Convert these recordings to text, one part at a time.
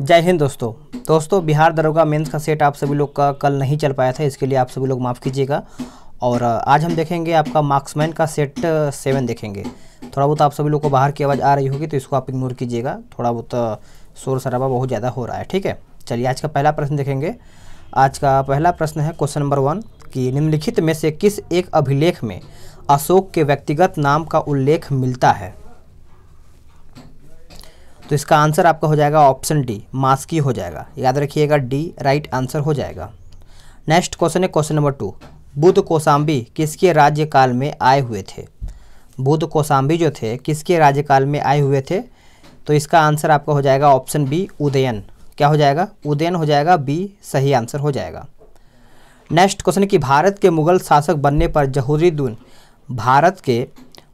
जय हिंद दोस्तों दोस्तों बिहार दरोगा मेंस का सेट आप सभी लोग का कल नहीं चल पाया था इसके लिए आप सभी लोग माफ़ कीजिएगा और आज हम देखेंगे आपका मार्क्समैन का सेट सेवन देखेंगे थोड़ा बहुत आप सभी लोग को बाहर की आवाज़ आ रही होगी तो इसको आप इग्नोर कीजिएगा थोड़ा बहुत शोर शराबा बहुत ज़्यादा हो रहा है ठीक है चलिए आज का पहला प्रश्न देखेंगे आज का पहला प्रश्न है क्वेश्चन नंबर वन कि निम्नलिखित में से किस एक अभिलेख में अशोक के व्यक्तिगत नाम का उल्लेख मिलता है तो इसका आंसर आपका हो जाएगा ऑप्शन डी मास्की हो जाएगा याद रखिएगा डी राइट आंसर हो जाएगा नेक्स्ट क्वेश्चन है question number two Buddha Kosambi किसके राज्यकाल में आए हुए थे बुद्ध कोसाम्बी जो थे किसके राज्यकाल में आए हुए थे तो इसका आंसर आपका हो जाएगा ऑप्शन बी उदयन क्या हो जाएगा उदयन हो जाएगा बी सही आंसर हो जाएगा नेक्स्ट क्वेश्चन कि भारत के मुगल शासक बनने पर जहरुद्दीन भारत के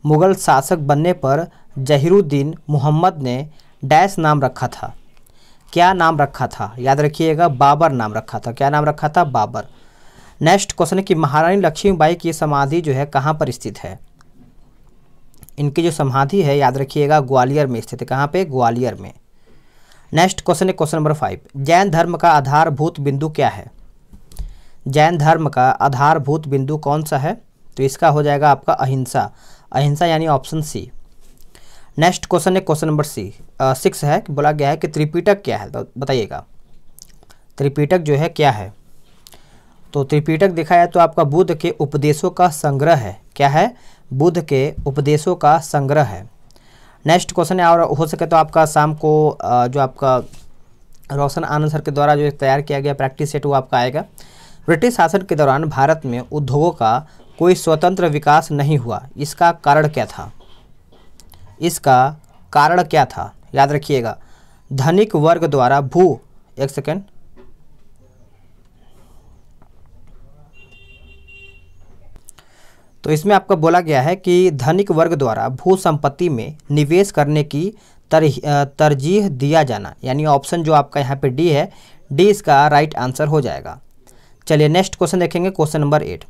मुगल शासक बनने पर जहिरुद्दीन मोहम्मद ने डैश नाम रखा था क्या नाम रखा था याद रखिएगा बाबर नाम रखा था क्या नाम रखा था बाबर नेक्स्ट क्वेश्चन है कि महारानी लक्ष्मीबाई की समाधि जो है कहाँ पर स्थित है इनकी जो समाधि है याद रखिएगा ग्वालियर में स्थित है कहाँ पर ग्वालियर में नेक्स्ट क्वेश्चन है क्वेश्चन नंबर फाइव जैन धर्म का आधारभूत बिंदु क्या है जैन धर्म का आधारभूत बिंदु कौन सा है तो इसका हो जाएगा आपका अहिंसा अहिंसा यानी ऑप्शन सी नेक्स्ट क्वेश्चन है क्वेश्चन नंबर सी सिक्स है बोला गया है कि त्रिपीटक क्या है तो बताइएगा त्रिपीटक जो है क्या है तो त्रिपीटक देखा जाए तो आपका बुद्ध के उपदेशों का संग्रह है क्या है बुद्ध के उपदेशों का संग्रह है नेक्स्ट क्वेश्चन है और हो सके तो आपका शाम को जो आपका रोशन आनंद सर के द्वारा जो तैयार किया गया प्रैक्टिस सेट वो आपका आएगा ब्रिटिश शासन के दौरान भारत में उद्योगों का कोई स्वतंत्र विकास नहीं हुआ इसका कारण क्या था इसका कारण क्या था याद रखिएगा धनिक वर्ग द्वारा भू एक सेकेंड तो इसमें आपका बोला गया है कि धनिक वर्ग द्वारा भू संपत्ति में निवेश करने की तरजीह दिया जाना यानी ऑप्शन जो आपका यहाँ पे डी है डी इसका राइट आंसर हो जाएगा चलिए नेक्स्ट क्वेश्चन देखेंगे question number eight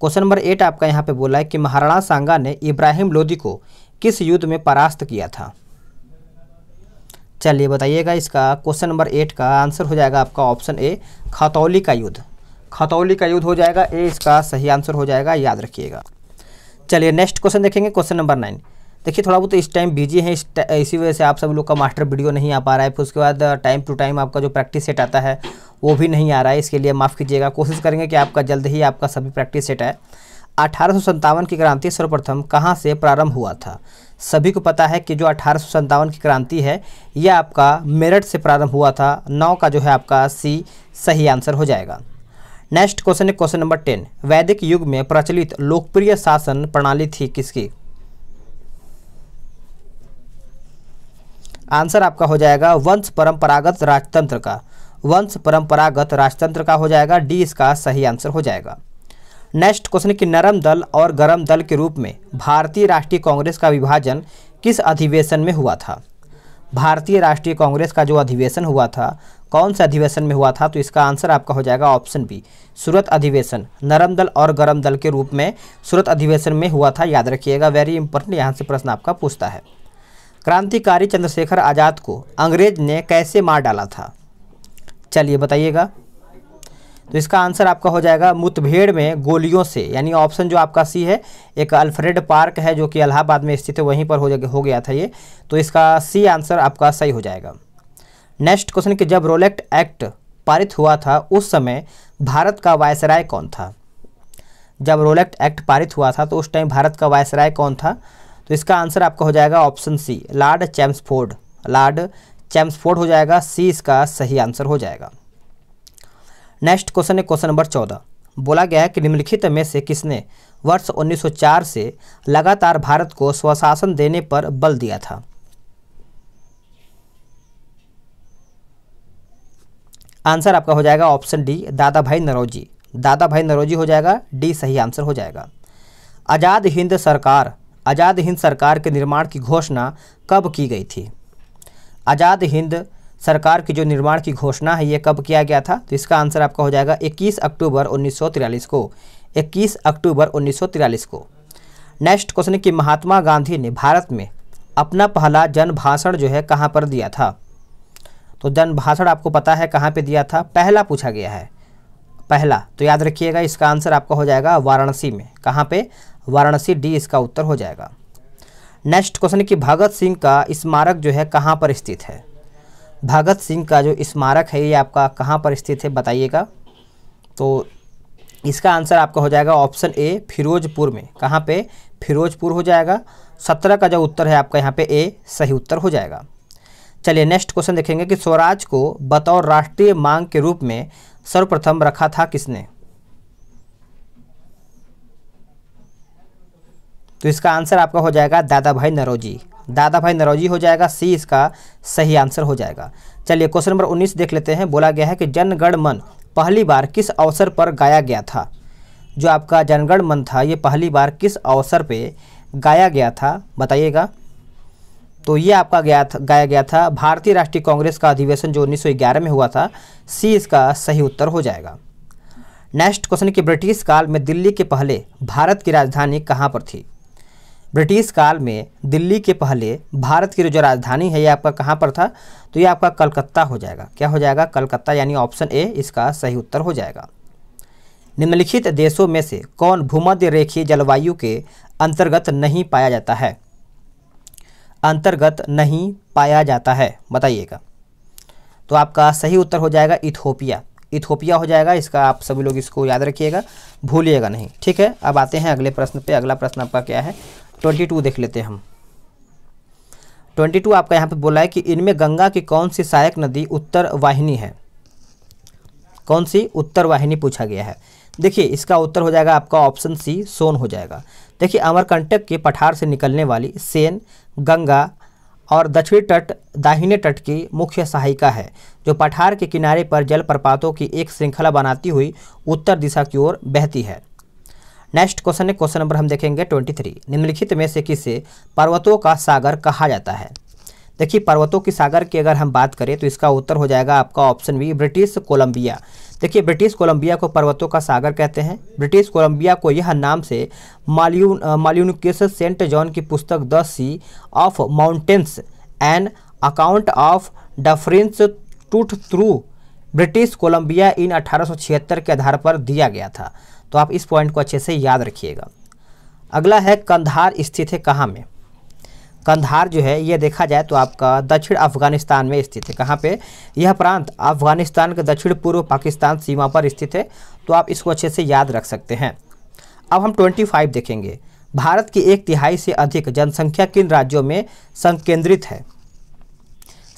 question number eight आपका यहाँ पे बोला है कि महाराणा सांगा ने इब्राहिम लोदी को किस युद्ध में परास्त किया था चलिए बताइएगा इसका क्वेश्चन नंबर एट का आंसर हो जाएगा आपका ऑप्शन ए खतौली का युद्ध खतौली का युद्ध हो जाएगा ए इसका सही आंसर हो जाएगा याद रखिएगा चलिए नेक्स्ट क्वेश्चन देखेंगे क्वेश्चन नंबर नाइन देखिए थोड़ा बहुत इस टाइम बिजी हैं इस इसी वजह से आप सब लोग का मास्टर वीडियो नहीं आ पा रहा है फिर उसके बाद टाइम टू टाइम आपका जो प्रैक्टिस सेट आता है वो भी नहीं आ रहा है इसके लिए माफ़ कीजिएगा कोशिश करेंगे कि आपका जल्द ही आपका सभी प्रैक्टिस सेट आए अठारह की क्रांति सर्वप्रथम कहाँ से प्रारंभ हुआ था सभी को पता है कि जो अठारह की क्रांति है यह आपका मेरठ से प्रारंभ हुआ था नौ का जो है आपका सी सही आंसर हो जाएगा नेक्स्ट क्वेश्चन है क्वेश्चन नंबर टेन वैदिक युग में प्रचलित लोकप्रिय शासन प्रणाली थी किसकी आंसर आपका हो जाएगा वंश परंपरागत राजतंत्र का वंश परंपरागत राजतंत्र का हो जाएगा डी इसका सही आंसर हो जाएगा नेक्स्ट क्वेश्चन कि नरम दल और गरम दल के रूप में भारतीय राष्ट्रीय कांग्रेस का विभाजन किस अधिवेशन में हुआ था भारतीय राष्ट्रीय कांग्रेस का जो अधिवेशन हुआ था कौन से अधिवेशन में हुआ था तो इसका आंसर आपका हो जाएगा ऑप्शन बी सूरत अधिवेशन नरम दल और गरम दल के रूप में सूरत अधिवेशन में हुआ था याद रखिएगा वेरी इंपॉर्टेंट यहाँ से प्रश्न आपका पूछता है क्रांतिकारी चंद्रशेखर आज़ाद को अंग्रेज ने कैसे मार डाला था चलिए बताइएगा तो इसका आंसर आपका हो जाएगा मुठभेड़ में गोलियों से यानी ऑप्शन जो आपका सी है एक अल्फ्रेड पार्क है जो कि इलाहाबाद में स्थित है वहीं पर हो हो गया था ये तो इसका सी आंसर आपका सही हो जाएगा नेक्स्ट क्वेश्चन कि जब रोलेक्ट एक्ट पारित हुआ था उस समय भारत का वायसराय कौन था जब रोलेक्ट एक्ट पारित हुआ था तो उस टाइम भारत का वायसराय कौन था तो इसका आंसर आपका हो जाएगा option C Lord Chelmsford Lord Chelmsford हो जाएगा सी इसका सही आंसर हो जाएगा नेक्स्ट क्वेश्चन है क्वेश्चन नंबर चौदह बोला गया है कि निम्नलिखित में से किसने वर्ष 1904 से लगातार भारत को स्वशासन देने पर बल दिया था आंसर आपका हो जाएगा ऑप्शन डी दादा भाई नरोजी दादा भाई नरोजी हो जाएगा डी सही आंसर हो जाएगा आज़ाद हिंद सरकार आज़ाद हिंद सरकार के निर्माण की घोषणा कब की गई थी आज़ाद हिंद सरकार की जो निर्माण की घोषणा है ये कब किया गया था तो इसका आंसर आपका हो जाएगा 21 अक्टूबर उन्नीस को 21 अक्टूबर उन्नीस को नेक्स्ट क्वेश्चन है कि महात्मा गांधी ने भारत में अपना पहला जन भाषण जो है कहाँ पर दिया था तो जन भाषण आपको पता है कहाँ पर दिया था पहला पूछा गया है पहला तो याद रखिएगा इसका आंसर आपका हो जाएगा वाराणसी में कहाँ पर वाराणसी डी इसका उत्तर हो जाएगा नेक्स्ट क्वेश्चन कि भगत सिंह का स्मारक जो है कहाँ पर स्थित है भगत सिंह का जो स्मारक है ये आपका कहाँ पर स्थित है बताइएगा तो इसका आंसर आपका हो जाएगा ऑप्शन ए फिरोजपुर में कहाँ पे फिरोजपुर हो जाएगा सत्रह का जो उत्तर है आपका यहाँ पे ए सही उत्तर हो जाएगा चलिए नेक्स्ट क्वेश्चन देखेंगे कि स्वराज को बतौर राष्ट्रीय मांग के रूप में सर्वप्रथम रखा था किसने तो इसका आंसर आपका हो जाएगा दादा भाई नरोजी दादा भाई नरौजी हो जाएगा सी इसका सही आंसर हो जाएगा चलिए क्वेश्चन नंबर 19 देख लेते हैं बोला गया है कि जनगण मन पहली बार किस अवसर पर गाया गया था जो आपका जनगण मन था ये पहली बार किस अवसर पे गाया गया था बताइएगा तो ये आपका गया था गाया गया था भारतीय राष्ट्रीय कांग्रेस का अधिवेशन जो 1911 में हुआ था सी इसका सही उत्तर हो जाएगा नेक्स्ट क्वेश्चन कि ब्रिटिश काल में दिल्ली के पहले भारत की राजधानी कहाँ पर थी ब्रिटिश काल में दिल्ली के पहले भारत की जो राजधानी है ये आपका कहाँ पर था तो ये आपका कलकत्ता हो जाएगा क्या हो जाएगा कलकत्ता यानी ऑप्शन ए इसका सही उत्तर हो जाएगा निम्नलिखित देशों में से कौन भूमध्य रेखीय जलवायु के अंतर्गत नहीं पाया जाता है अंतर्गत नहीं पाया जाता है बताइएगा तो आपका सही उत्तर हो जाएगा इथोपिया इथोपिया हो जाएगा इसका आप सभी लोग इसको याद रखिएगा भूलिएगा नहीं ठीक है अब आते हैं अगले प्रश्न पे अगला प्रश्न आपका क्या है ट्वेंटी टू देख लेते हैं हम ट्वेंटी टू आपका यहाँ पे बोला है कि इनमें गंगा की कौन सी सहायक नदी उत्तर वाहिनी है कौन सी उत्तर वाहिनी पूछा गया है देखिए इसका उत्तर हो जाएगा आपका ऑप्शन सी सोन हो जाएगा देखिए अमरकंटक के पठार से निकलने वाली सेन गंगा और दक्षिणी तट दाहिने तट की मुख्य सहायिका है जो पठार के किनारे पर जलप्रपातों की एक श्रृंखला बनाती हुई उत्तर दिशा की ओर बहती है नेक्स्ट क्वेश्चन है क्वेश्चन नंबर हम देखेंगे ट्वेंटी थ्री निम्नलिखित में से किसे पर्वतों का सागर कहा जाता है देखिए पर्वतों की सागर की अगर हम बात करें तो इसका उत्तर हो जाएगा आपका ऑप्शन बी ब्रिटिश कोलंबिया देखिए ब्रिटिश कोलंबिया को पर्वतों का सागर कहते हैं ब्रिटिश कोलंबिया को यह नाम से माल्यून माल्यूनिकस सेंट जॉन की पुस्तक the sea of mountains and account of Dufferin's tour through British Columbia in 1876 के आधार पर दिया गया था तो आप इस पॉइंट को अच्छे से याद रखिएगा अगला है कंधार स्थित है कहाँ में कंधार जो है ये देखा जाए तो आपका दक्षिण अफगानिस्तान में स्थित है कहाँ पे यह प्रांत अफगानिस्तान के दक्षिण पूर्व पाकिस्तान सीमा पर स्थित है तो आप इसको अच्छे से याद रख सकते हैं अब हम 25 देखेंगे भारत की एक तिहाई से अधिक जनसंख्या किन राज्यों में संकेंद्रित है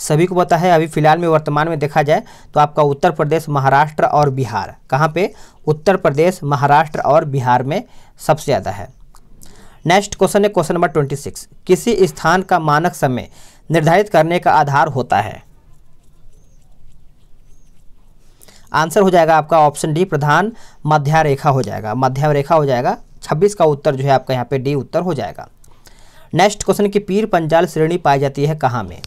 सभी को पता है अभी फिलहाल में वर्तमान में देखा जाए तो आपका उत्तर प्रदेश महाराष्ट्र और बिहार कहाँ पे उत्तर प्रदेश महाराष्ट्र और बिहार में सबसे ज़्यादा है नेक्स्ट क्वेश्चन है क्वेश्चन नंबर ट्वेंटी सिक्स किसी स्थान का मानक समय निर्धारित करने का आधार होता है आंसर हो जाएगा आपका ऑप्शन डी प्रधान मध्य रेखा हो जाएगा मध्या रेखा हो जाएगा छब्बीस का उत्तर जो है आपका यहाँ पे डी उत्तर हो जाएगा नेक्स्ट क्वेश्चन की पीर पंजाल श्रेणी पाई जाती है कहाँ में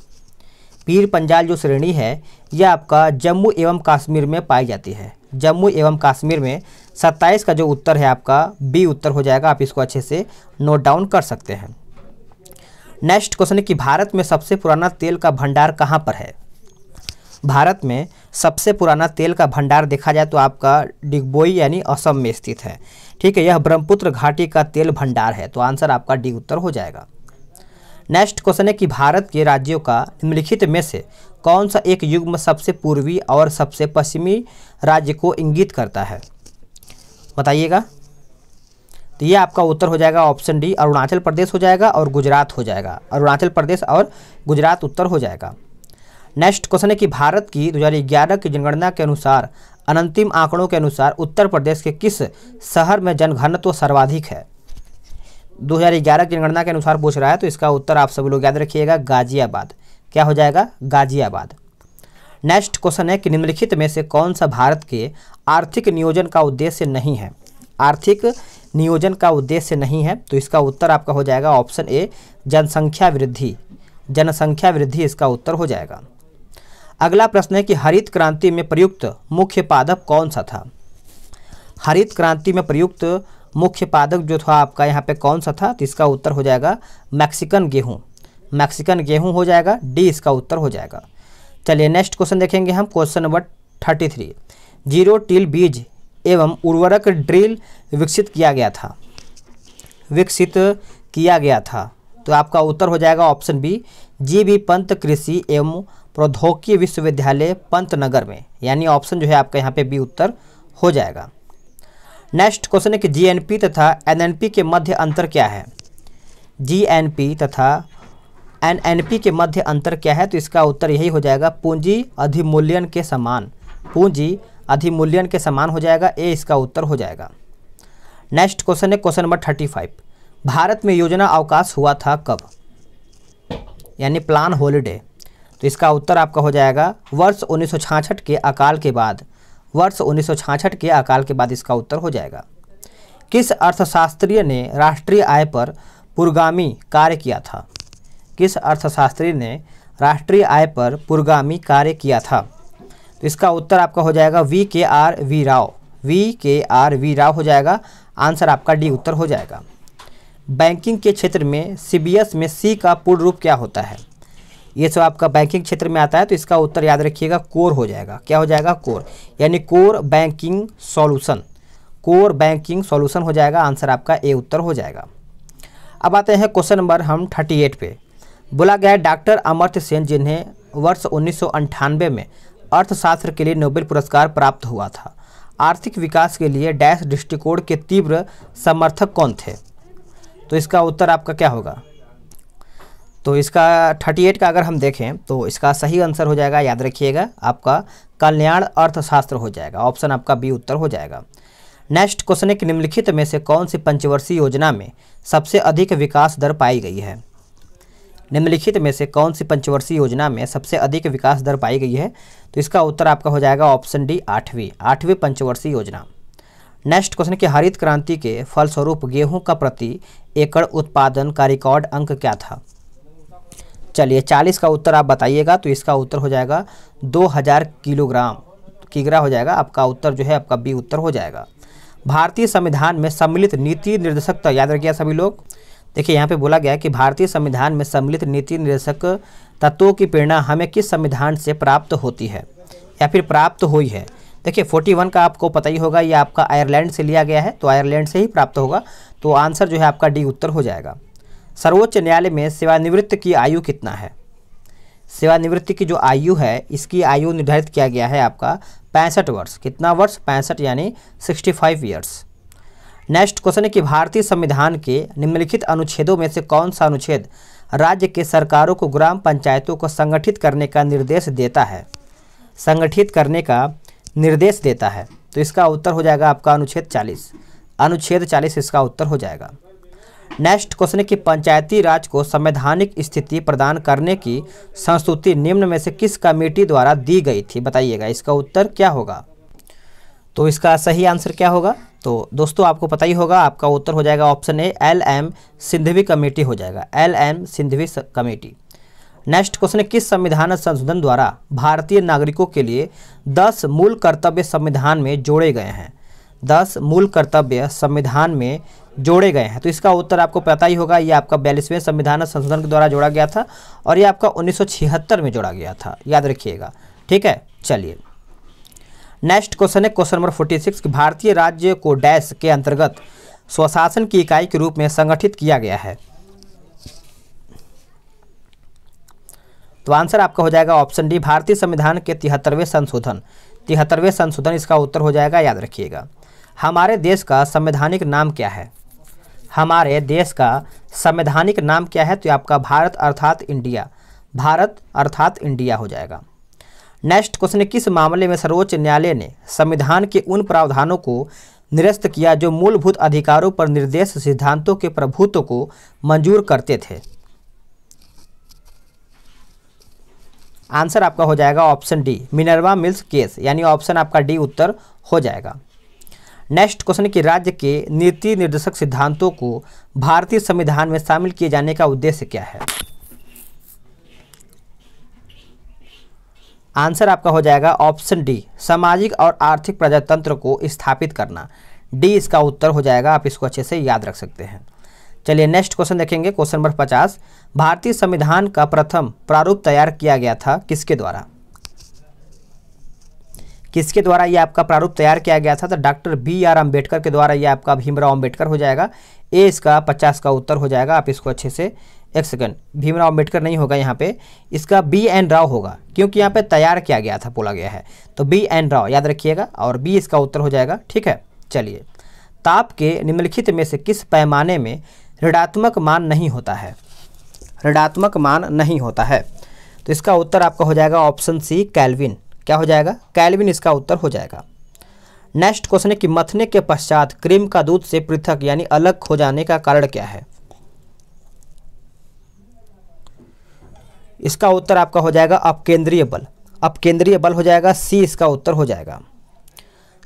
पीर पंजाल जो श्रेणी है यह आपका जम्मू एवं कश्मीर में पाई जाती है जम्मू एवं कश्मीर में 27 का जो उत्तर है आपका बी उत्तर हो जाएगा आप इसको अच्छे से नोट डाउन कर सकते हैं नेक्स्ट क्वेश्चन है कि भारत में सबसे पुराना तेल का भंडार कहाँ पर है भारत में सबसे पुराना तेल का भंडार देखा जाए तो आपका डिगबोई यानी असम में स्थित है ठीक है यह ब्रह्मपुत्र घाटी का तेल भंडार है तो आंसर आपका डी उत्तर हो जाएगा नेक्स्ट क्वेश्चन है कि भारत के राज्यों का निम्नलिखित में से कौन सा एक युग्म सबसे पूर्वी और सबसे पश्चिमी राज्य को इंगित करता है बताइएगा तो ये आपका उत्तर हो जाएगा ऑप्शन डी अरुणाचल प्रदेश हो जाएगा और गुजरात हो जाएगा अरुणाचल प्रदेश और गुजरात उत्तर हो जाएगा नेक्स्ट क्वेश्चन है कि भारत की दो की जनगणना के अनुसार अनंतिम आंकड़ों के अनुसार उत्तर प्रदेश के किस शहर में जनघनत्व सर्वाधिक है 2011 की जनगणना के अनुसार पूछ रहा है तो इसका उत्तर आप सभी लोग याद रखिएगा गाजियाबाद क्या हो जाएगा गाजियाबाद नेक्स्ट क्वेश्चन है कि निम्नलिखित में से कौन सा भारत के आर्थिक नियोजन का उद्देश्य नहीं है आर्थिक नियोजन का उद्देश्य नहीं है तो इसका उत्तर आपका हो जाएगा ऑप्शन ए जनसंख्या वृद्धि जनसंख्या वृद्धि इसका उत्तर हो जाएगा अगला प्रश्न है कि हरित क्रांति में प्रयुक्त मुख्य पादप कौन सा था हरित क्रांति में प्रयुक्त मुख्य पादक जो था आपका यहाँ पे कौन सा था तो इसका उत्तर हो जाएगा मैक्सिकन गेहूँ मैक्सिकन गेहूँ हो जाएगा डी इसका उत्तर हो जाएगा चलिए नेक्स्ट क्वेश्चन देखेंगे हम question number thirty three zero टील बीज एवं उर्वरक ड्रिल विकसित किया गया था विकसित किया गया था तो आपका उत्तर हो जाएगा option B G B Pant कृषि एवं प्रौद्योगिकी विश्वविद्यालय पंत नगर में यानी ऑप्शन जो है आपका यहाँ पे बी उत्तर हो जाएगा नेक्स्ट क्वेश्चन है कि जीएनपी तथा एनएनपी के मध्य अंतर क्या है जीएनपी तथा एनएनपी के मध्य अंतर क्या है तो इसका उत्तर यही हो जाएगा पूंजी अधिमूल्यन के समान पूंजी अधिमूल्यन के समान हो जाएगा ए इसका उत्तर हो जाएगा नेक्स्ट क्वेश्चन है question number thirty five Bharat में योजना अवकाश हुआ था कब यानी प्लान होलीडे तो इसका उत्तर आपका हो जाएगा वर्ष उन्नीस के अकाल के बाद वर्ष उन्नीस के अकाल के बाद इसका उत्तर हो जाएगा किस अर्थशास्त्रीय ने राष्ट्रीय आय पर पुरगामी कार्य किया था किस अर्थशास्त्री ने राष्ट्रीय आय पर पुरगामी कार्य किया था तो इसका उत्तर आपका हो जाएगा V K R V Rao V K R V Rao हो जाएगा आंसर आपका डी उत्तर हो जाएगा बैंकिंग के क्षेत्र में सी में सी का पूर्ण रूप क्या होता है ये सब आपका बैंकिंग क्षेत्र में आता है तो इसका उत्तर याद रखिएगा कोर हो जाएगा क्या हो जाएगा कोर यानी core banking solution core banking solution हो जाएगा आंसर आपका ए उत्तर हो जाएगा अब आते हैं क्वेश्चन नंबर हम थर्टी एट पे बोला गया है डॉक्टर अमर्त्य सेन जिन्हें वर्ष उन्नीस में अर्थशास्त्र के लिए नोबेल पुरस्कार प्राप्त हुआ था आर्थिक विकास के लिए डैश दृष्टिकोण के तीव्र समर्थक कौन थे तो इसका उत्तर आपका क्या होगा तो इसका थर्टी एट का अगर हम देखें तो इसका सही आंसर हो जाएगा याद रखिएगा आपका कल्याण अर्थशास्त्र हो जाएगा ऑप्शन आपका बी उत्तर हो जाएगा नेक्स्ट क्वेश्चन है कि निम्नलिखित में से कौन सी पंचवर्षीय योजना में सबसे अधिक विकास दर पाई गई है निम्नलिखित में से कौन सी पंचवर्षीय योजना में सबसे अधिक विकास दर पाई गई है तो इसका उत्तर आपका हो जाएगा ऑप्शन डी आठवीं आठवीं पंचवर्षीय योजना नेक्स्ट क्वेश्चन कि हरित क्रांति के फलस्वरूप गेहूं का प्रति एकड़ उत्पादन का रिकॉर्ड अंक क्या था चलिए चालीस का उत्तर आप बताइएगा तो इसका उत्तर हो जाएगा दो हज़ार किलोग्राम किगरा हो जाएगा आपका उत्तर जो है आपका बी उत्तर हो जाएगा भारतीय संविधान में सम्मिलित नीति निर्देशक तो याद रखिए सभी लोग देखिए यहाँ पे बोला गया कि भारतीय संविधान में सम्मिलित नीति निर्देशक तत्वों की प्रेरणा हमें किस संविधान से प्राप्त होती है या फिर प्राप्त हुई है देखिए वन का आपको पता ही होगा ये आपका आयरलैंड से लिया गया है तो आयरलैंड से ही प्राप्त होगा तो आंसर जो है आपका डी उत्तर हो जाएगा सर्वोच्च न्यायालय में सेवानिवृत्त की आयु कितना है सेवानिवृत्ति की जो आयु है इसकी आयु निर्धारित किया गया है आपका पैंसठ वर्ष कितना वर्ष पैंसठ यानी sixty five years next question है कि भारतीय संविधान के निम्नलिखित अनुच्छेदों में से कौन सा अनुच्छेद राज्य के सरकारों को ग्राम पंचायतों को संगठित करने का निर्देश देता है संगठित करने का निर्देश देता है तो इसका उत्तर हो जाएगा आपका अनुच्छेद चालीस अनुच्छेद चालीस इसका उत्तर हो जाएगा नेक्स्ट क्वेश्चन है कि पंचायती राज को संवैधानिक स्थिति प्रदान करने की संस्तुति निम्न में से किस कमेटी द्वारा दी गई थी बताइएगा इसका उत्तर क्या होगा तो इसका सही आंसर क्या होगा तो दोस्तों आपको पता ही होगा आपका उत्तर हो जाएगा option A L M Singhvi committee हो जाएगा L M Singhvi committee next question है किस संविधान संशोधन द्वारा भारतीय नागरिकों के लिए दस मूल कर्तव्य संविधान में जोड़े गए हैं दस मूल कर्तव्य संविधान में जोड़े गए हैं तो इसका उत्तर आपको पता ही होगा ये आपका बयालीसवें संविधान संशोधन के द्वारा जोड़ा गया था और ये आपका 1976 में जोड़ा गया था याद रखिएगा ठीक है चलिए नेक्स्ट क्वेश्चन है क्वेश्चन नंबर 46 सिक्स भारतीय राज्य को डैश के अंतर्गत स्वशासन की इकाई के रूप में संगठित किया गया है तो आंसर आपका हो जाएगा ऑप्शन डी भारतीय संविधान के तिहत्तरवें संशोधन तिहत्तरवें संशोधन इसका उत्तर हो जाएगा याद रखिएगा हमारे देश का संवैधानिक नाम क्या है हमारे देश का संवैधानिक नाम क्या है तो आपका भारत अर्थात इंडिया भारत अर्थात इंडिया हो जाएगा नेक्स्ट क्वेश्चन किस मामले में सर्वोच्च न्यायालय ने संविधान के उन प्रावधानों को निरस्त किया जो मूलभूत अधिकारों पर निर्देश सिद्धांतों के प्रभुत्व को मंजूर करते थे आंसर आपका हो जाएगा option D Minerva Mills case यानी ऑप्शन आपका डी उत्तर हो जाएगा नेक्स्ट क्वेश्चन कि राज्य के नीति निर्देशक सिद्धांतों को भारतीय संविधान में शामिल किए जाने का उद्देश्य क्या है आंसर आपका हो जाएगा ऑप्शन डी सामाजिक और आर्थिक प्रजातंत्र को स्थापित करना डी इसका उत्तर हो जाएगा आप इसको अच्छे से याद रख सकते हैं चलिए नेक्स्ट क्वेश्चन देखेंगे क्वेश्चन नंबर पचास भारतीय संविधान का प्रथम प्रारूप तैयार किया गया था किसके द्वारा किसके द्वारा ये आपका प्रारूप तैयार किया गया था तो डॉक्टर बी आर अम्बेडकर के द्वारा ये आपका भीमराव अम्बेडकर हो जाएगा ए इसका पचास का उत्तर हो जाएगा आप इसको अच्छे से एक सेकेंड भीमराव अम्बेडकर नहीं होगा यहाँ पे इसका बी एन राव होगा क्योंकि यहाँ पे तैयार किया गया था बोला गया है तो बी एन राव याद रखिएगा और बी इसका उत्तर हो जाएगा ठीक है चलिए ताप के निम्नलिखित में से किस पैमाने में ऋणात्मक मान नहीं होता है ऋणात्मक मान नहीं होता है तो इसका उत्तर आपका हो जाएगा ऑप्शन सी कैलविन क्या हो जाएगा कैलविन इसका उत्तर हो जाएगा नेक्स्ट क्वेश्चन है कि मथने के पश्चात क्रीम का दूध से पृथक यानी अलग हो जाने का कारण क्या है इसका उत्तर आपका हो जाएगा अपकेंद्रीय बल अपकेंद्रीय बल हो जाएगा सी इसका उत्तर हो जाएगा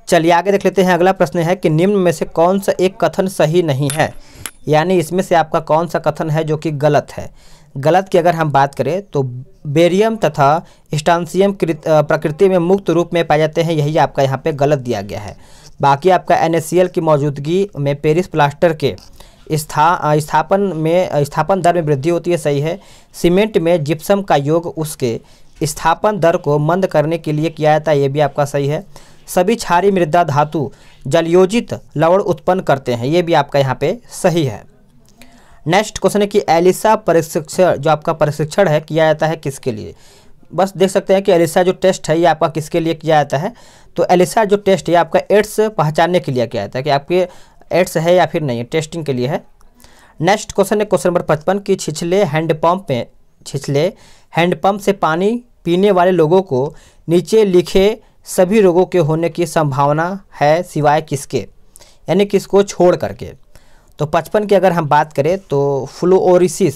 चलिए आगे देख लेते हैं अगला प्रश्न है कि निम्न में से कौन सा एक कथन सही नहीं है यानी इसमें से आपका कौन सा कथन है जो कि गलत है गलत की अगर हम बात करें तो बेरियम तथा स्टानसियम प्रकृति में मुक्त रूप में पाए जाते हैं यही आपका यहाँ पे गलत दिया गया है बाकी आपका एन की मौजूदगी में पेरिस प्लास्टर के स्था स्थापन में स्थापन दर में वृद्धि होती है सही है सीमेंट में जिप्सम का योग उसके स्थापन दर को मंद करने के लिए किया जाता है ये भी आपका सही है सभी क्षारी मृदा धातु जलयोजित लवण उत्पन्न करते हैं ये भी आपका यहाँ पे सही है नेक्स्ट क्वेश्चन है कि एलिसा प्रशिक्षण जो आपका प्रशिक्षण है किया जाता है किसके लिए बस देख सकते हैं कि एलिसा जो टेस्ट है ये आपका किसके लिए किया जाता है तो एलिसा जो टेस्ट है आपका एड्स पहचानने के लिए किया जाता है कि आपके एड्स है या फिर नहीं है टेस्टिंग के लिए है नेक्स्ट क्वेश्चन है क्वेश्चन नंबर पचपन कि छिछले हैंडपम्प में छिछले हैंडपम्प से पानी पीने वाले लोगों को नीचे लिखे सभी रोगों के होने की संभावना है सिवाय किसके यानी किसको छोड़ करके तो पचपन की अगर हम बात करें तो फ्लोरिसिस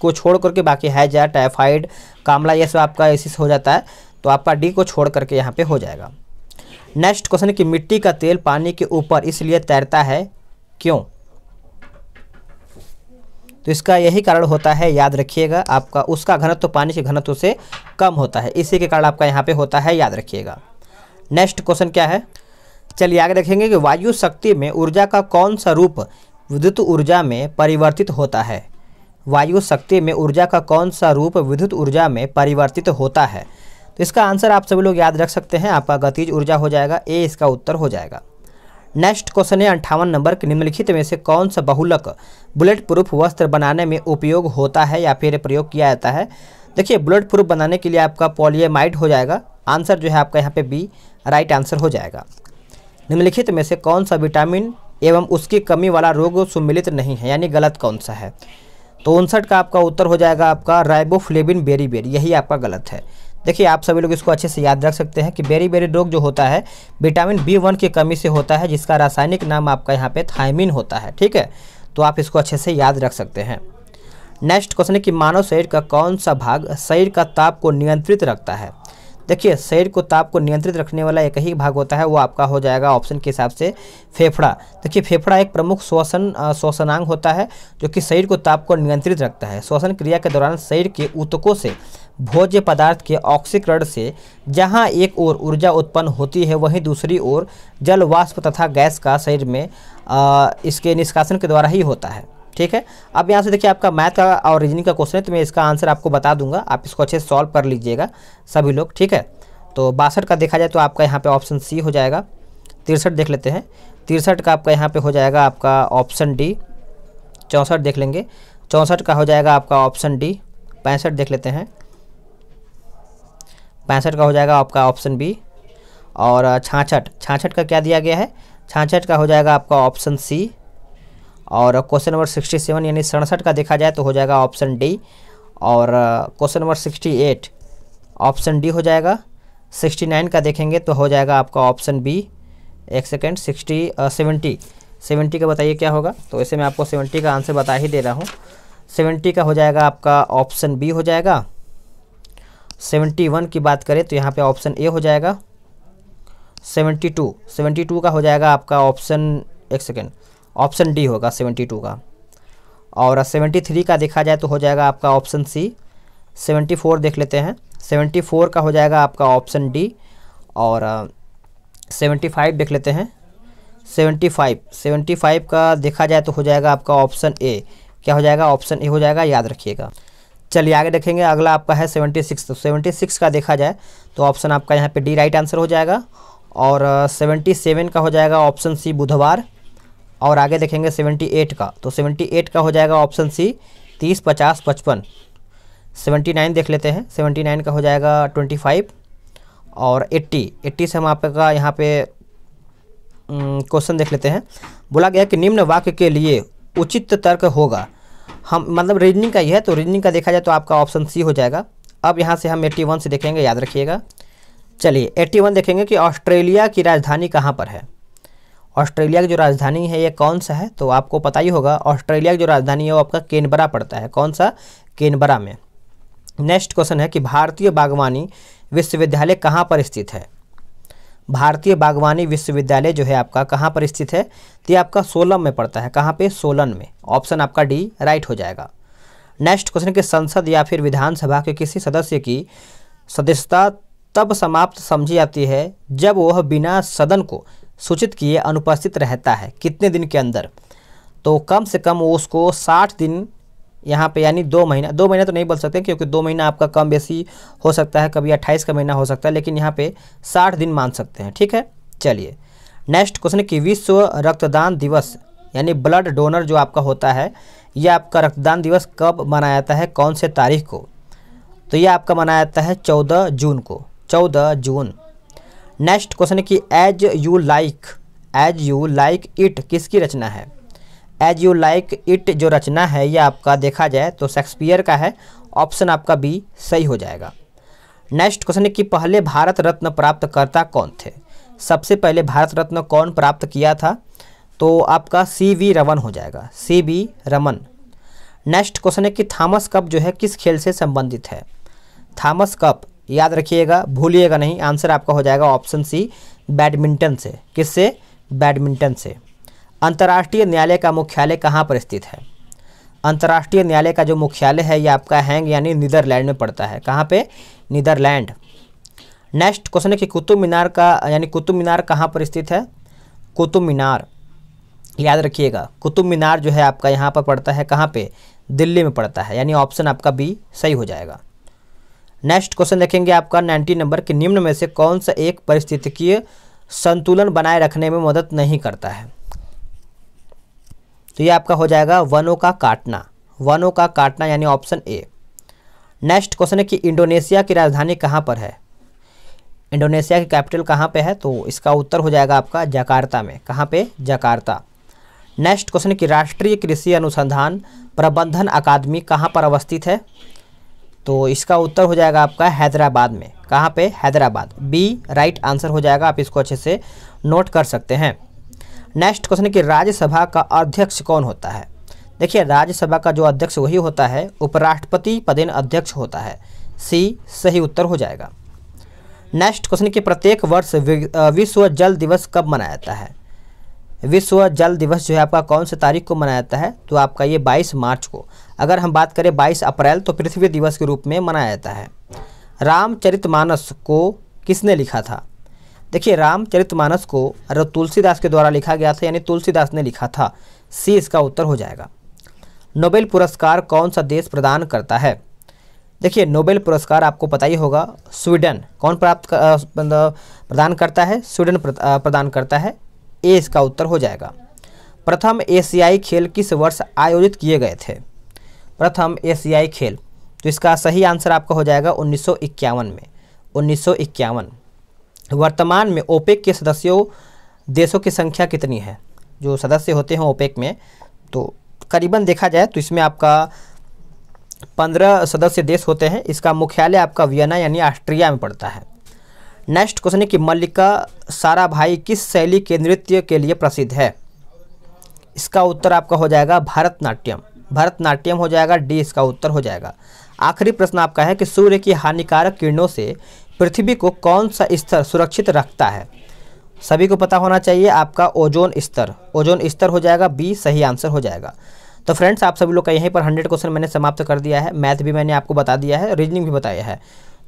को छोड़ करके बाकी हैजा टाइफाइड कामला ये सब आपका एसिस हो जाता है तो आपका डी को छोड़ करके यहाँ पे हो जाएगा नेक्स्ट क्वेश्चन कि मिट्टी का तेल पानी के ऊपर इसलिए तैरता है क्यों तो इसका यही कारण होता है याद रखिएगा आपका उसका घनत्व तो पानी के घनत्व से कम होता है इसी के कारण आपका यहाँ पे होता है याद रखिएगा नेक्स्ट क्वेश्चन क्या है चलिए आगे देखेंगे कि वायु शक्ति में ऊर्जा का कौन सा रूप विद्युत ऊर्जा में परिवर्तित होता है वायु शक्ति में ऊर्जा का कौन सा रूप विद्युत ऊर्जा में परिवर्तित होता है तो इसका आंसर आप सभी लोग याद रख सकते हैं आपका गतिज ऊर्जा हो जाएगा ए इसका उत्तर हो जाएगा नेक्स्ट क्वेश्चन है अंठावन नंबर के निम्नलिखित में से कौन सा बहुलक बुलेट प्रूफ वस्त्र बनाने में उपयोग होता है या फिर प्रयोग किया जाता है देखिए बुलेट प्रूफ बनाने के लिए आपका पॉलियमाइड हो जाएगा आंसर जो है आपका यहाँ पे बी राइट आंसर हो जाएगा निम्नलिखित में से कौन सा विटामिन एवं उसकी कमी वाला रोग सुमिलित नहीं है यानी गलत कौन सा है तो उनसठ का आपका उत्तर हो जाएगा आपका राइबोफ्लेबिन बेरी बेरी यही आपका गलत है देखिए आप सभी लोग इसको अच्छे से याद रख सकते हैं कि बेरी बेरी रोग जो होता है विटामिन बी वन की कमी से होता है जिसका रासायनिक नाम आपका यहाँ पे थायमिन होता है ठीक है तो आप इसको अच्छे से याद रख सकते हैं नेक्स्ट क्वेश्चन है कि मानव शरीर का कौन सा भाग शरीर का ताप को नियंत्रित रखता है देखिए शरीर को ताप को नियंत्रित रखने वाला एक ही भाग होता है वो आपका हो जाएगा ऑप्शन के हिसाब से फेफड़ा देखिए फेफड़ा एक प्रमुख श्वसन श्वसनांग होता है जो कि शरीर को ताप को नियंत्रित रखता है श्वसन क्रिया के दौरान शरीर के ऊतकों से भोज्य पदार्थ के ऑक्सीकरण से जहाँ एक ओर ऊर्जा उत्पन्न होती है वहीं दूसरी ओर जल वाष्प तथा गैस का शरीर में आ, इसके निष्कासन के द्वारा ही होता है ठीक है अब यहाँ से देखिए आपका मैथ का और रीजनिंग का क्वेश्चन है तो मैं इसका आंसर आपको बता दूंगा आप इसको अच्छे से सॉल्व कर लीजिएगा सभी लोग ठीक है तो बासठ का देखा जाए तो आपका यहाँ पे ऑप्शन सी हो जाएगा तिरसठ देख लेते हैं तिरसठ का आपका यहाँ पे हो जाएगा आपका ऑप्शन डी चौंसठ देख लेंगे चौंसठ का हो जाएगा आपका ऑप्शन डी पैंसठ देख लेते हैं पैंसठ का हो जाएगा आपका ऑप्शन बी और छाछठ छाछठ का क्या दिया गया है छाछठ का हो जाएगा आपका ऑप्शन सी और क्वेश्चन नंबर सिक्सटी सेवन यानी सड़सठ का देखा जाए तो हो जाएगा ऑप्शन डी और question number sixty eight option D हो जाएगा सिक्सटी नाइन का देखेंगे तो हो जाएगा आपका ऑप्शन बी एक सेकेंड सिक्सटी सेवेंटी सेवेंटी का बताइए क्या होगा तो ऐसे मैं आपको सेवेंटी का आंसर बता ही दे रहा हूँ सेवेंटी का हो जाएगा आपका ऑप्शन बी हो जाएगा सेवेंटी वन की बात करें तो यहाँ पे ऑप्शन ए हो जाएगा सेवेंटी टू सेवेंटी टू का हो जाएगा आपका ऑप्शन एक सेकेंड ऑप्शन डी होगा सेवेंटी टू का और सेवेंटी थ्री का देखा जाए तो हो जाएगा आपका ऑप्शन सी सेवेंटी फोर देख लेते हैं सेवेंटी फोर का हो जाएगा आपका ऑप्शन डी और सेवेंटी फाइव देख लेते हैं सेवेंटी फाइव सेवेंटी फाइव का देखा जाए तो हो जाएगा आपका ऑप्शन ए क्या हो जाएगा ऑप्शन ए हो जाएगा याद रखिएगा चलिए आगे देखेंगे अगला आपका है सेवेंटी सिक्स तो सेवेंटी सिक्स का देखा जाए तो ऑप्शन आपका यहाँ पे डी राइट आंसर हो जाएगा और सेवेंटी सेवन का हो जाएगा ऑप्शन सी बुधवार और आगे देखेंगे सेवेंटी एट का तो सेवेंटी एट का हो जाएगा ऑप्शन सी तीस पचास पचपन सेवेंटी नाइन देख लेते हैं सेवेंटी नाइन का हो जाएगा ट्वेंटी फाइव और एट्टी एट्टी से हम आपका यहाँ पे क्वेश्चन देख लेते हैं बोला गया कि निम्न वाक्य के लिए उचित तर्क होगा हम मतलब रीजनिंग का ही है तो रीजनिंग का देखा जाए तो आपका ऑप्शन सी हो जाएगा अब यहाँ से हम एट्टी वन से देखेंगे याद रखिएगा चलिए एट्टी वन देखेंगे कि ऑस्ट्रेलिया की राजधानी कहाँ पर है ऑस्ट्रेलिया की जो राजधानी है ये कौन सा है तो आपको पता ही होगा ऑस्ट्रेलिया की जो राजधानी है वो आपका केनबरा पड़ता है कौन सा केनबरा में नेक्स्ट क्वेश्चन है कि भारतीय बागवानी विश्वविद्यालय कहाँ पर स्थित है भारतीय बागवानी विश्वविद्यालय जो है आपका कहाँ पर स्थित है तो ये आपका सोलन में पड़ता है कहाँ पे सोलन में ऑप्शन आपका डी राइट हो जाएगा नेक्स्ट क्वेश्चन के संसद या फिर विधानसभा के किसी सदस्य की सदस्यता तब समाप्त समझी जाती है जब वह बिना सदन को सूचित किए अनुपस्थित रहता है कितने दिन के अंदर तो कम से कम उसको साठ दिन यहाँ पे यानी दो महीना दो महीना तो नहीं बोल सकते क्योंकि दो महीना आपका कम बेसी हो सकता है कभी अट्ठाईस का महीना हो सकता है लेकिन यहाँ पे साठ दिन मान सकते हैं ठीक है चलिए नेक्स्ट क्वेश्चन कि विश्व रक्तदान दिवस यानी ब्लड डोनर जो आपका होता है यह आपका रक्तदान दिवस कब मनाया जाता है कौन से तारीख को तो यह आपका मनाया जाता है चौदह जून को चौदह जून नेक्स्ट क्वेश्चन है कि as you like as you like it किसकी रचना है एज यू लाइक इट जो रचना है यह आपका देखा जाए तो शेक्सपियर का है ऑप्शन आपका बी सही हो जाएगा नेक्स्ट क्वेश्चन है कि पहले भारत रत्न प्राप्तकर्ता कौन थे सबसे पहले भारत रत्न कौन प्राप्त किया था तो आपका सी वी रमन हो जाएगा C V Raman next question है कि थॉमस कप जो है किस खेल से संबंधित है थॉमस कप याद रखिएगा भूलिएगा नहीं आंसर आपका हो जाएगा ऑप्शन सी बैडमिंटन से किससे बैडमिंटन से अंतर्राष्ट्रीय न्यायालय का मुख्यालय कहाँ पर स्थित है अंतर्राष्ट्रीय न्यायालय का जो मुख्यालय है ये आपका हैंग यानी नीदरलैंड में पड़ता है कहाँ पे नीदरलैंड नेक्स्ट क्वेश्चन है कि कुतुब मीनार का यानी कुतुब मीनार कहाँ पर स्थित है कुतुब मीनार याद रखिएगा कुतुब मीनार जो है आपका यहाँ पर पड़ता है कहाँ पे दिल्ली में पड़ता है यानी ऑप्शन आपका बी सही हो जाएगा नेक्स्ट क्वेश्चन देखेंगे आपका नाइन्टी नंबर कि निम्न में से कौन सा एक परिस्थितिकीय संतुलन बनाए रखने में मदद नहीं करता है तो ये आपका हो जाएगा वनों का काटना वनों का काटना यानी ऑप्शन ए नेक्स्ट क्वेश्चन है कि इंडोनेशिया की राजधानी कहाँ पर है इंडोनेशिया की कैपिटल कहाँ पे है तो इसका उत्तर हो जाएगा आपका जकार्ता में कहाँ पे जकार्ता नेक्स्ट क्वेश्चन है कि राष्ट्रीय कृषि अनुसंधान प्रबंधन अकादमी कहाँ पर अवस्थित है तो इसका उत्तर हो जाएगा आपका हैदराबाद में कहाँ पे हैदराबाद बी राइट आंसर हो जाएगा आप इसको अच्छे से नोट कर सकते हैं नेक्स्ट क्वेश्चन कि राज्यसभा का अध्यक्ष कौन होता है देखिए राज्यसभा का जो अध्यक्ष वही होता है उपराष्ट्रपति पदेन अध्यक्ष होता है सी सही उत्तर हो जाएगा नेक्स्ट क्वेश्चन कि प्रत्येक वर्ष विश्व जल दिवस कब मनाया जाता है विश्व जल दिवस जो है आपका कौन से तारीख को मनाया जाता है तो आपका ये 22 मार्च को अगर हम बात करें 22 अप्रैल तो पृथ्वी दिवस के रूप में मनाया जाता है रामचरितमानस को किसने लिखा था देखिए रामचरितमानस को तुलसीदास के द्वारा लिखा गया था यानी तुलसीदास ने लिखा था सी इसका उत्तर हो जाएगा नोबेल पुरस्कार कौन सा देश प्रदान करता है देखिए नोबेल पुरस्कार आपको पता ही होगा स्वीडन कौन प्राप्त मतलब प्रदान करता है स्वीडन प्रदान करता है ए इसका उत्तर हो जाएगा प्रथम एशियाई खेल किस वर्ष आयोजित किए गए थे प्रथम एशियाई खेल तो इसका सही आंसर आपका हो जाएगा उन्नीस में उन्नीस वर्तमान में ओपेक के सदस्यों देशों की संख्या कितनी है जो सदस्य होते हैं ओपेक में तो करीबन देखा जाए तो इसमें आपका पंद्रह सदस्य देश होते हैं इसका मुख्यालय आपका वियना यानी ऑस्ट्रिया में पड़ता है नेक्स्ट क्वेश्चन है कि मल्लिका साराभाई किस शैली के नृत्य के लिए प्रसिद्ध है इसका उत्तर आपका हो जाएगा भरतनाट्यम भरतनाट्यम हो जाएगा डी इसका उत्तर हो जाएगा आखिरी प्रश्न आपका है कि सूर्य की हानिकारक किरणों से पृथ्वी को कौन सा स्तर सुरक्षित रखता है सभी को पता होना चाहिए आपका ओजोन स्तर ओजोन स्तर हो जाएगा बी सही आंसर हो जाएगा तो फ्रेंड्स आप सभी लोग का यहीं पर हंड्रेड क्वेश्चन मैंने समाप्त कर दिया है मैथ भी मैंने आपको बता दिया है रीजनिंग भी बताया है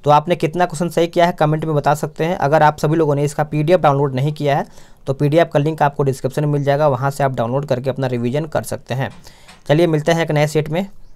तो आपने कितना क्वेश्चन सही किया है कमेंट में बता सकते हैं अगर आप सभी लोगों ने इसका पीडीएफ डाउनलोड नहीं किया है तो पीडीएफ का लिंक आपको डिस्क्रिप्शन में मिल जाएगा वहाँ से आप डाउनलोड करके अपना रिविजन कर सकते हैं चलिए मिलते हैं एक नए सेट में